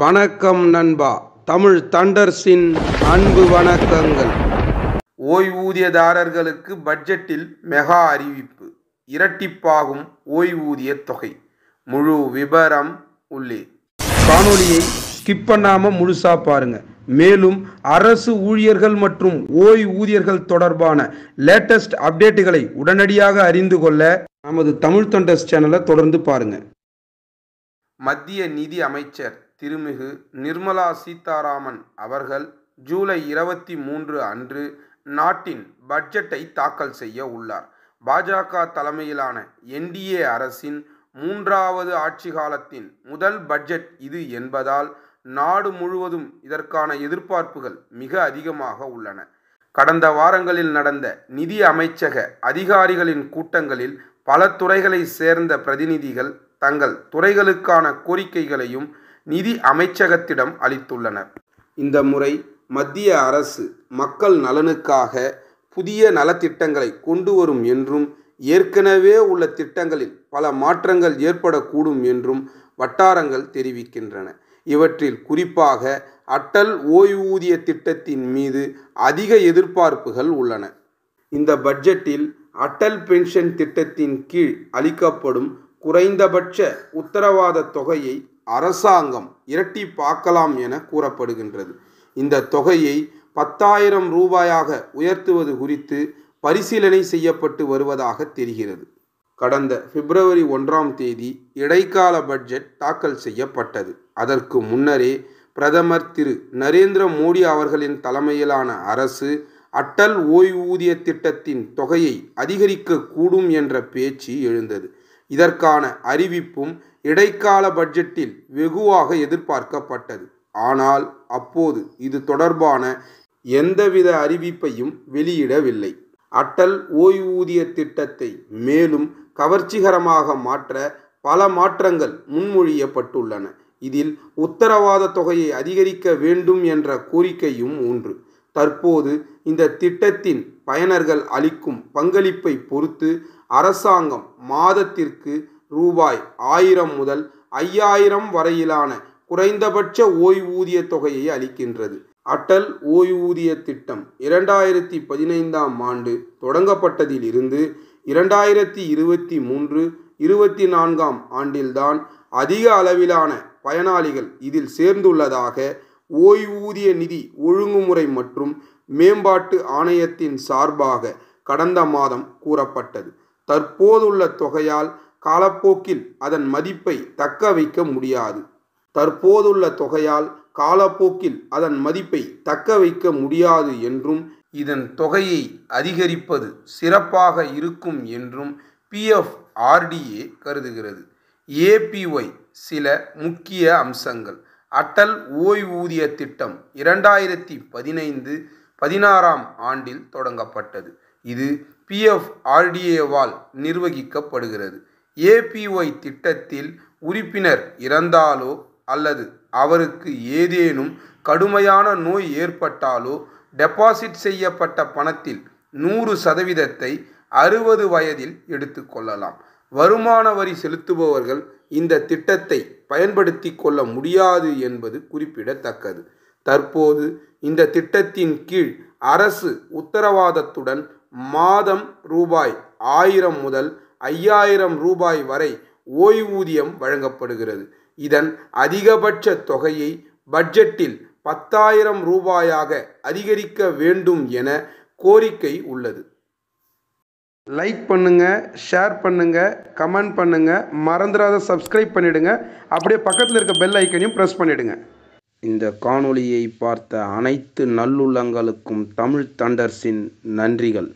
வணக்கம் நண்பா தமிழ் தண்டர்ஸின் அன்பு வணக்கங்கள் ஓய்வூதியதாரர்களுக்கு பட்ஜெட்டில் மெகா அறிவிப்பு இரட்டிப்பாகும் ஓய்வூதிய தொகை முழு விபரம் உள்ளே காணொலியை ஸ்கிப் பண்ணாமல் முழுசாக பாருங்க மேலும் அரசு ஊழியர்கள் மற்றும் ஓய்வூதியர்கள் தொடர்பான லேட்டஸ்ட் அப்டேட்டுகளை உடனடியாக அறிந்து கொள்ள நமது தமிழ் தொண்டர்ஸ் சேனலை தொடர்ந்து பாருங்கள் மத்திய நிதி அமைச்சர் திருமிகு நிர்மலா சீதாராமன் அவர்கள் ஜூலை இருபத்தி மூன்று அன்று நாட்டின் பட்ஜெட்டை தாக்கல் செய்ய உள்ளார் பாஜக தலைமையிலான என்டிஏ அரசின் மூன்றாவது ஆட்சி காலத்தின் முதல் பட்ஜெட் இது என்பதால் நாடு முழுவதும் இதற்கான எதிர்பார்ப்புகள் மிக அதிகமாக உள்ளன கடந்த வாரங்களில் நடந்த நிதி அமைச்சக அதிகாரிகளின் கூட்டங்களில் பல துறைகளை சேர்ந்த பிரதிநிதிகள் தங்கள் துறைகளுக்கான கோரிக்கைகளையும் நிதி அமைச்சகத்திடம் அளித்துள்ளனர் இந்த முறை மத்திய அரசு மக்கள் நலனுக்காக புதிய நலத்திட்டங்களை கொண்டு வரும் என்றும் ஏற்கனவே உள்ள திட்டங்களில் பல மாற்றங்கள் ஏற்படக்கூடும் என்றும் வட்டாரங்கள் தெரிவிக்கின்றன இவற்றில் குறிப்பாக அட்டல் ஓய்வூதிய திட்டத்தின் மீது அதிக எதிர்பார்ப்புகள் உள்ளன இந்த பட்ஜெட்டில் அட்டல் பென்ஷன் திட்டத்தின் கீழ் அளிக்கப்படும் குறைந்தபட்ச உத்தரவாத தொகையை அரசாங்கம் இரட்டி பார்க்கலாம் என கூறப்படுகின்றது இந்த தொகையை பத்தாயிரம் ரூபாயாக உயர்த்துவது குறித்து பரிசீலனை செய்யப்பட்டு வருவதாக தெரிகிறது கடந்த பிப்ரவரி ஒன்றாம் தேதி இடைக்கால பட்ஜெட் தாக்கல் செய்யப்பட்டது அதற்கு முன்னரே பிரதமர் திரு நரேந்திர மோடி அவர்களின் தலைமையிலான அரசு அட்டல் ஓய்வூதிய திட்டத்தின் தொகையை அதிகரிக்க கூடும் என்ற பேச்சு எழுந்தது இதற்கான அறிவிப்பும் இடைக்கால பட்ஜெட்டில் வெகுவாக எதிர்பார்க்கப்பட்டது ஆனால் அப்போது இது தொடர்பான எந்தவித அறிவிப்பையும் வெளியிடவில்லை அட்டல் ஓய்வூதிய திட்டத்தை மேலும் கவர்ச்சிகரமாக மாற்ற பல மாற்றங்கள் முன்மொழியப்பட்டுள்ளன இதில் உத்தரவாத தொகையை அதிகரிக்க வேண்டும் என்ற கோரிக்கையும் ஒன்று தற்போது இந்த திட்டத்தின் பயனர்கள் அளிக்கும் பங்களிப்பை பொறுத்து அரசாங்கம் மாதத்திற்கு ரூபாய் ஆயிரம் முதல் ஐயாயிரம் வரையிலான குறைந்தபட்ச ஓய்வூதிய தொகையை அளிக்கின்றது அட்டல் ஓய்வூதிய திட்டம் இரண்டாயிரத்தி பதினைந்தாம் ஆண்டு தொடங்கப்பட்டதிலிருந்து இரண்டாயிரத்தி இருபத்தி மூன்று இருபத்தி நான்காம் ஆண்டில்தான் அதிக அளவிலான பயனாளிகள் இதில் சேர்ந்துள்ளதாக ஓய்வூதிய நிதி ஒழுங்குமுறை மற்றும் மேம்பாட்டு ஆணையத்தின் சார்பாக கடந்த மாதம் கூறப்பட்டது தற்போதுள்ள தொகையால் காலப்போக்கில் அதன் மதிப்பை தக்க வைக்க முடியாது தற்போதுள்ள தொகையால் காலப்போக்கில் அதன் மதிப்பை தக்க வைக்க முடியாது என்றும் இதன் தொகையை அதிகரிப்பது சிறப்பாக இருக்கும் என்றும் பிஎஃப் ஆர்டிஏ கருதுகிறது ஏபிஒய் சில முக்கிய அம்சங்கள் அட்டல் ஓய்வூதிய திட்டம் இரண்டாயிரத்தி பதினைந்து பதினாறாம் ஆண்டில் தொடங்கப்பட்டது இது பிஎஃப் ஆர்டிஏவால் நிர்வகிக்கப்படுகிறது ஏபிஒய் திட்டத்தில் உறுப்பினர் இறந்தாலோ அல்லது அவருக்கு ஏதேனும் கடுமையான நோய் ஏற்பட்டாலோ டெபாசிட் செய்யப்பட்ட பணத்தில் நூறு சதவீதத்தை அறுபது வயதில் எடுத்துக்கொள்ளலாம் வருமான வரி செலுத்துபவர்கள் இந்த திட்டத்தை பயன்படுத்தி கொள்ள முடியாது என்பது குறிப்பிடத்தக்கது தற்போது இந்த திட்டத்தின் கீழ் அரசு உத்தரவாதத்துடன் மாதம் ரூபாய் ஆயிரம் முதல் ஐயாயிரம் ரூபாய் வரை ஓய்வூதியம் வழங்கப்படுகிறது இதன் அதிகபட்ச தொகையை பட்ஜெட்டில் பத்தாயிரம் ரூபாயாக அதிகரிக்க வேண்டும் என கோரிக்கை உள்ளது லைக் பண்ணுங்க ஷேர் பண்ணுங்க கமெண்ட் பண்ணுங்க மறந்துடாத சப்ஸ்கிரைப் பண்ணிடுங்க அப்படியே பக்கத்தில் இருக்க பெல் ஐக்கனையும் ப்ரெஸ் பண்ணிடுங்க இந்த காணொளியை பார்த்த அனைத்து நல்லுள்ளங்களுக்கும் தமிழ் தண்டர்ஸின் நன்றிகள்